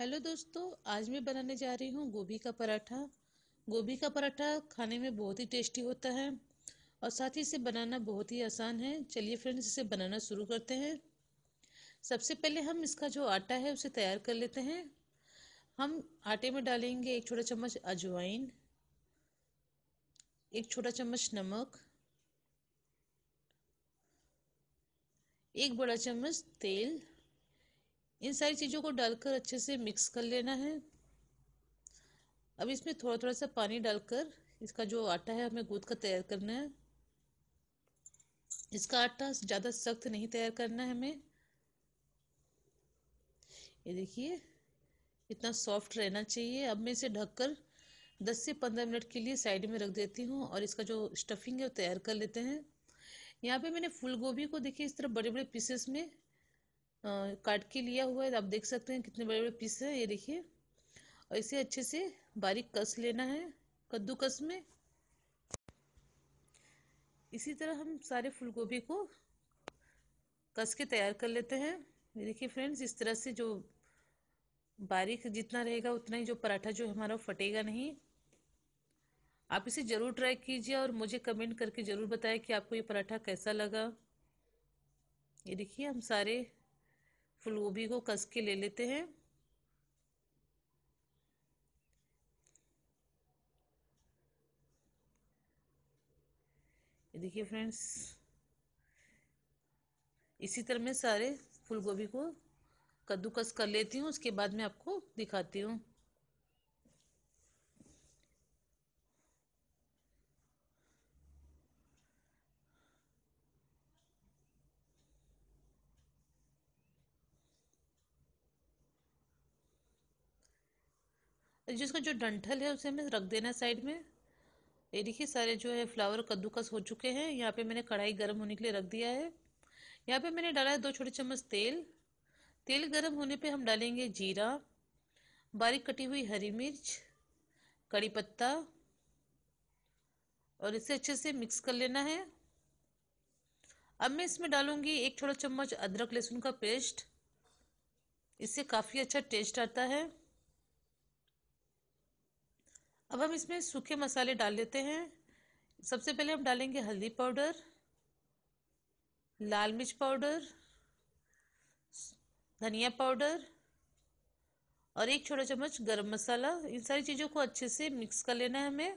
Hello दोस्तों आज मैं बनाने जा रही हूँ गोभी का पराठा गोभी का पराठा खाने में बहुत ही टेस्टी होता है और साथ ही इसे बनाना बहुत ही आसान है चलिए फ्रेंड्स इसे बनाना शुरू करते हैं सबसे पहले हम इसका जो आटा है उसे तैयार कर लेते हैं हम आटे में डालेंगे एक छोटा चम्मच अजवाइन एक छोटा चम्मच नमक एक बड़ा चम्मच तेल इन सारी चीज़ों को डालकर अच्छे से मिक्स कर लेना है अब इसमें थोड़ा थोड़ा सा पानी डालकर इसका जो आटा है हमें गूद कर तैयार करना है इसका आटा ज़्यादा सख्त नहीं तैयार करना है हमें ये देखिए इतना सॉफ्ट रहना चाहिए अब मैं इसे ढककर 10 से 15 मिनट के लिए साइड में रख देती हूँ और इसका जो स्टफिंग है वो तैयार कर लेते हैं यहाँ पे मैंने फूल गोभी को देखिए इस तरह बड़े बड़े पीसेस में काट के लिया हुआ है आप देख सकते हैं कितने बड़े बड़े पीस है ये देखिए और इसे अच्छे से बारीक कस लेना है कद्दूकस में इसी तरह हम सारे फूल गोभी को कस के तैयार कर लेते हैं देखिए फ्रेंड्स इस तरह से जो बारीक जितना रहेगा उतना ही जो पराठा जो हमारा फटेगा नहीं आप इसे ज़रूर ट्राई कीजिए और मुझे कमेंट करके ज़रूर बताएं कि आपको ये पराठा कैसा लगा ये देखिए हम सारे फुल गोभी को कस के ले लेते हैं ये देखिए फ्रेंड्स इसी तरह मैं सारे फूलगोभी गोभी को कद्दूकस कर लेती हूँ उसके बाद मैं आपको दिखाती हूँ जिसका जो डंठल है उसे हमें रख देना साइड में ये देखिए सारे जो है फ्लावर कद्दूकस हो चुके हैं यहाँ पे मैंने कढ़ाई गर्म होने के लिए रख दिया है यहाँ पे मैंने डाला है दो छोटे चम्मच तेल तेल गर्म होने पे हम डालेंगे जीरा बारीक कटी हुई हरी मिर्च कड़ी पत्ता और इसे अच्छे से मिक्स कर लेना है अब मैं इसमें डालूंगी एक छोटा चम्मच अदरक लहसुन का पेस्ट इससे काफ़ी अच्छा टेस्ट आता है अब हम इसमें सूखे मसाले डाल लेते हैं सबसे पहले हम डालेंगे हल्दी पाउडर लाल मिर्च पाउडर धनिया पाउडर और एक छोटा चम्मच गरम मसाला इन सारी चीज़ों को अच्छे से मिक्स कर लेना है हमें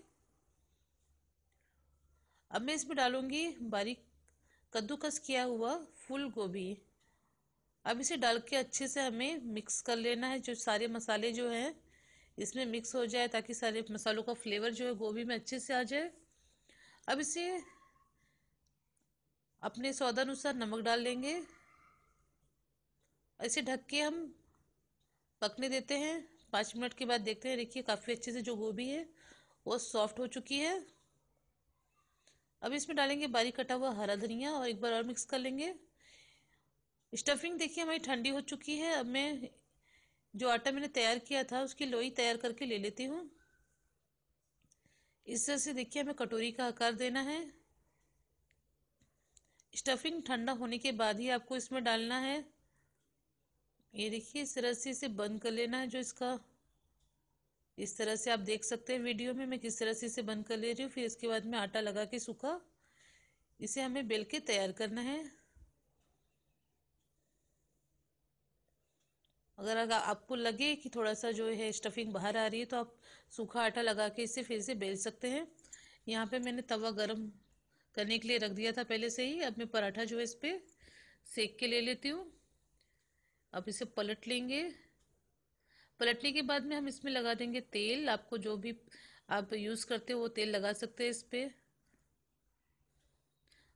अब मैं इसमें डालूंगी बारीक कद्दूकस किया हुआ फूल गोभी अब इसे डाल के अच्छे से हमें मिक्स कर लेना है जो सारे मसाले जो हैं इसमें मिक्स हो जाए ताकि सारे मसालों का फ्लेवर जो है गोभी में अच्छे से आ जाए अब इसे अपने स्वादानुसार नमक डाल लेंगे इसे ढक के हम पकने देते हैं पाँच मिनट के बाद देखते हैं देखिए काफ़ी अच्छे से जो गोभी है वो सॉफ्ट हो चुकी है अब इसमें डालेंगे बारीक कटा हुआ हरा धनिया और एक बार और मिक्स कर लेंगे स्टफिंग देखिए हमारी ठंडी हो चुकी है अब मैं जो आटा मैंने तैयार किया था उसकी लोई तैयार करके ले लेती हूँ इस तरह से देखिए हमें कटोरी का आकार देना है स्टफिंग ठंडा होने के बाद ही आपको इसमें डालना है ये देखिए इस तरह से इसे बंद कर लेना है जो इसका इस तरह से आप देख सकते हैं वीडियो में मैं किस तरह से इसे बंद कर ले रही हूँ फिर इसके बाद में आटा लगा के सूखा इसे हमें बेल के तैयार करना है अगर अगर आपको लगे कि थोड़ा सा जो है स्टफिंग बाहर आ रही है तो आप सूखा आटा लगा के इसे फिर से बेल सकते हैं यहाँ पे मैंने तवा गरम करने के लिए रख दिया था पहले से ही अब मैं पराठा जो है इस पर सेक के ले लेती हूँ अब इसे पलट लेंगे पलटने के बाद में हम इसमें लगा देंगे तेल आपको जो भी आप यूज़ करते हो वो तेल लगा सकते हैं इस पर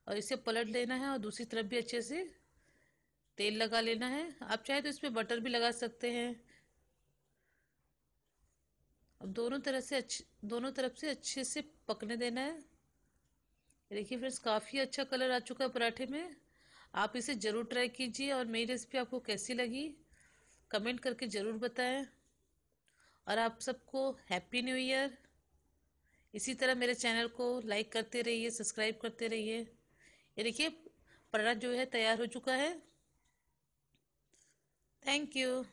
और इसे पलट लेना है और दूसरी तरफ भी अच्छे से तेल लगा लेना है आप चाहे तो इस पर बटर भी लगा सकते हैं अब दोनों तरफ से अच्छे दोनों तरफ से अच्छे से पकने देना है देखिए फ्रेंड्स काफ़ी अच्छा कलर आ चुका है पराठे में आप इसे ज़रूर ट्राई कीजिए और मेरी रेसिपी आपको कैसी लगी कमेंट करके ज़रूर बताएं और आप सबको हैप्पी न्यू ईयर इसी तरह मेरे चैनल को लाइक करते रहिए सब्सक्राइब करते रहिए ये देखिए पराठा जो है तैयार हो चुका है Thank you.